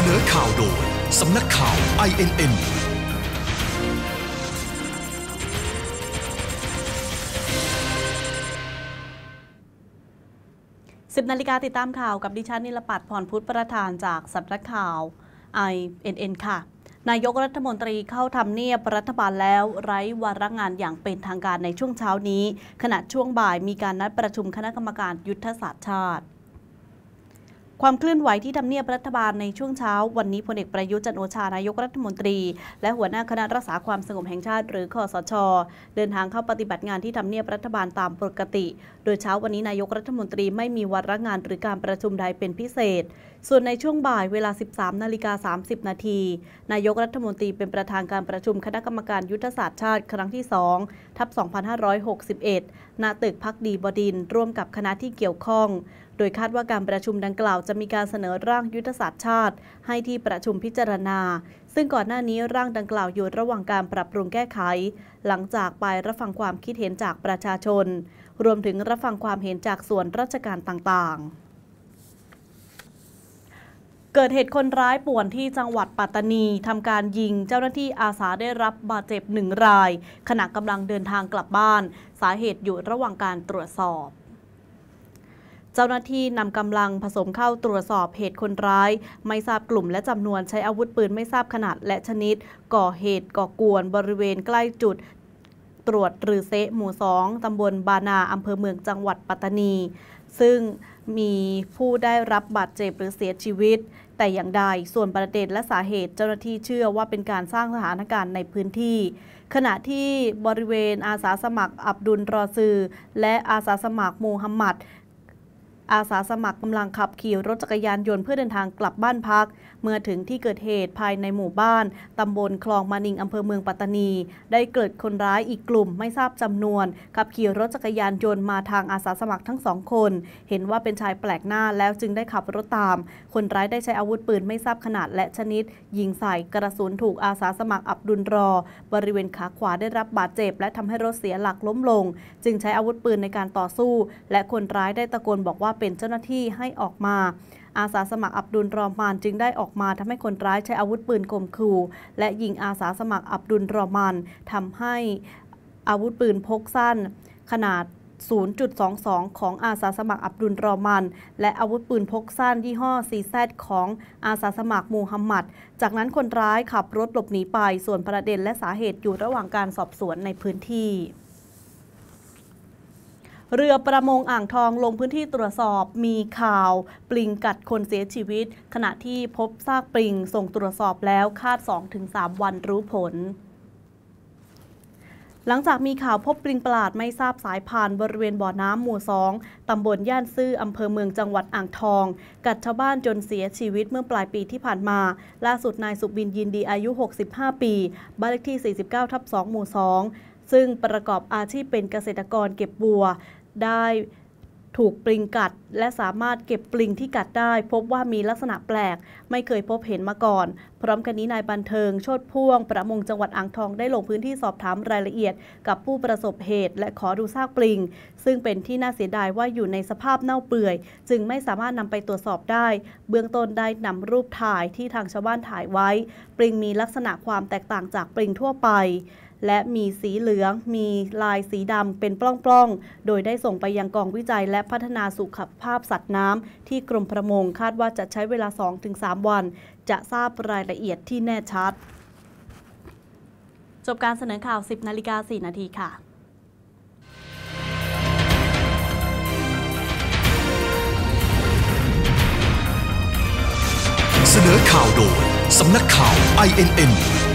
เสนอข่าวโดยสำนักข่าว INN สิบนาฬิกาติดตามข่าวกับดิฉันนิลปัดพรพุทธประธานจากสำนักข่าว INN ค่ะ นายกรัฐมนตรีเข้าทำเนียบรัฐบาลแล้วไร้วาระงานอย่างเป็นทางการในช่วงเช้านี้ ขณะช่วงบ่ายมีการนัดประชุมคณะกรรมการยุทธศาสตร์ชาติความเคลื่อนไหวที่ทำเนียบรัฐบาลในช่วงเช้าวันนี้พลเอกประยุทธ์จันโอชานายกรัฐมนตรี และหัวหน้าคณะรักษาความสงบแห่งชาติ หรือคอสชเดินทางเข้าปฏิบัติงานที่ทำเนียบรัฐบาลตามปกติ โดยเช้าวันนี้นายกรัฐมนตรีไม่มีวาระงานหรือการประชุมใดเป็นพิเศษ ส่วนในช่วงบ่ายเวลา 13 นาฬิกา 30 นาทีนายกรัฐมนตรี เป็นประธานการประชุมคณะกรรมการยุทธศาสตร์ชาติ ครั้งที่2ทับ 2561ณตึกพักดีบดินร่วมกับคณะที่เกี่ยวข้อง โดยคาดว่าการประชุมดังกล่าวจะมีการเสนอร่างยุทธศาสตร์ชาติ ให้ที่ประชุมพิจารณา ซึ่งก่อนหน้านี้ร่างดังกล่าวอยู่ระหว่างการปรับปรุงแก้ไข หลังจากไปรับฟังความคิดเห็นจากประชาชน รวมถึงรับฟังความเห็นจากส่วนราชการต่างๆเกิดเหตุคนร้ายป่วนที่จังหวัดปัตตานีทำการยิงเจ้าหน้าที่อาสาได้รับบาดเจ็บหนึ่งราย ขณะกำลังเดินทางกลับบ้าน สาเหตุอยู่ระหว่างการตรวจสอบ เจ้าหน้าที่นำกำลังผสมเข้าตรวจสอบเหตุคนร้าย ไม่ทราบกลุ่ม และจำนวนใช้อาวุธปืนไม่ทราบขนาด และชนิดก่อเหตุก่อกวนบริเวณใกล้จุดตรวจหรือเซหมู่สองตำบลบานาอำเภอเมือง จังหวัดปัตตานีซึ่งมีผู้ได้รับบาดเจ็บหรือเสียชีวิต แต่อย่างใด ส่วนประเด็นและสาเหตุเจ้าหน้าที่เชื่อว่าเป็นการสร้างสถานการณ์ในพื้นที่ ขณะที่บริเวณอาสาสมัครอับดุลรอซือ และอาสาสมัครมูฮัมหมัดอาสาสมัครกำลังขับขี่รถจักรยานยนต์เพื่อเดินทางกลับบ้านพัก เมื่อถึงที่เกิดเหตุภายในหมู่บ้านตำบลคลองมานิงอำเภอเมืองปัตตานี ได้เกิดคนร้ายอีกกลุ่มไม่ทราบจำนวนขับขี่รถจักรยานยนต์มาทางอาสาสมัครทั้งสองคน เห็นว่าเป็นชายแปลกหน้าแล้วจึงได้ขับรถตาม คนร้ายได้ใช้อาวุธปืนไม่ทราบขนาดและชนิด ยิงใส่กระสุนถูกอาสาสมัครอับดุลรอ บริเวณขาขวาได้รับบาดเจ็บและทำให้รถเสียหลักล้มลง จึงใช้อาวุธปืนในการต่อสู้ และคนร้ายได้ตะโกนบอกว่าเป็นเจ้าหน้าที่ให้ออกมาอาสาสมัครอับดุลรอมานจึงได้ออกมาทำให้คนร้ายใช้อาวุธปืนข่มขู่ และยิงอาสาสมัครอับดุลรอมานทำให้อาวุธปืนพกสั้น ขนาด 0.22 ของอาสาสมัครอับดุลรอมันและอาวุธปืนพกสั้นยี่ห้อซีแซดของอาสาสมัครมูฮัมหมัด จากนั้นคนร้ายขับรถหลบหนีไปส่วนประเด็นและสาเหตุอยู่ระหว่างการสอบสวนในพื้นที่เรือประมงอ่างทองลงพื้นที่ตรวจสอบมีข่าว ปลิงกัดคนเสียชีวิต ขณะที่พบซากปลิงส่งตรวจสอบแล้วคาด 2-3 วันรู้ผล หลังจากมีข่าวพบปลิงประหลาดไม่ทราบสายพันธุ์บริเวณ บ่อน้ำหมู่สองตำบลย่านซื่ออำเภอเมืองจังหวัดอ่างทอง กัดชาวบ้านจนเสียชีวิตเมื่อปลายปีที่ผ่านมาล่าสุดนายสุบินยินดีอายุ 65 ปีบ้านเลขที่49ทับ2หมู่สองซึ่งประกอบอาชีพเป็นเกษตรกรเก็บบัวได้ถูกปลิงกัดและสามารถเก็บปลิงที่กัดได้ พบว่ามีลักษณะแปลก ไม่เคยพบเห็นมาก่อน พร้อมกันนี้นายบันเทิง โชดพ่วง ประมงจังหวัดอ่างทองได้ลงพื้นที่สอบถามรายละเอียด กับผู้ประสบเหตุและขอดูซากปลิง ซึ่งเป็นที่น่าเสียดายว่าอยู่ในสภาพเน่าเปื่อย จึงไม่สามารถนำไปตรวจสอบได้ เบื้องต้นได้นำรูปถ่ายที่ทางชาวบ้านถ่ายไว้ปลิงมีลักษณะความแตกต่างจากปลิงทั่วไปและมีสีเหลืองมีลายสีดำเป็นปล้องๆ โดยได้ส่งไปยังกองวิจัยและพัฒนาสุขภาพสัตว์น้ำที่กรมประมงคาดว่าจะใช้เวลา 2-3 วันจะทราบรายละเอียดที่แน่ชัด จบการเสนอข่าว 10นาฬิกา4นาทีค่ะ เสนอข่าวโดยสำนักข่าว INN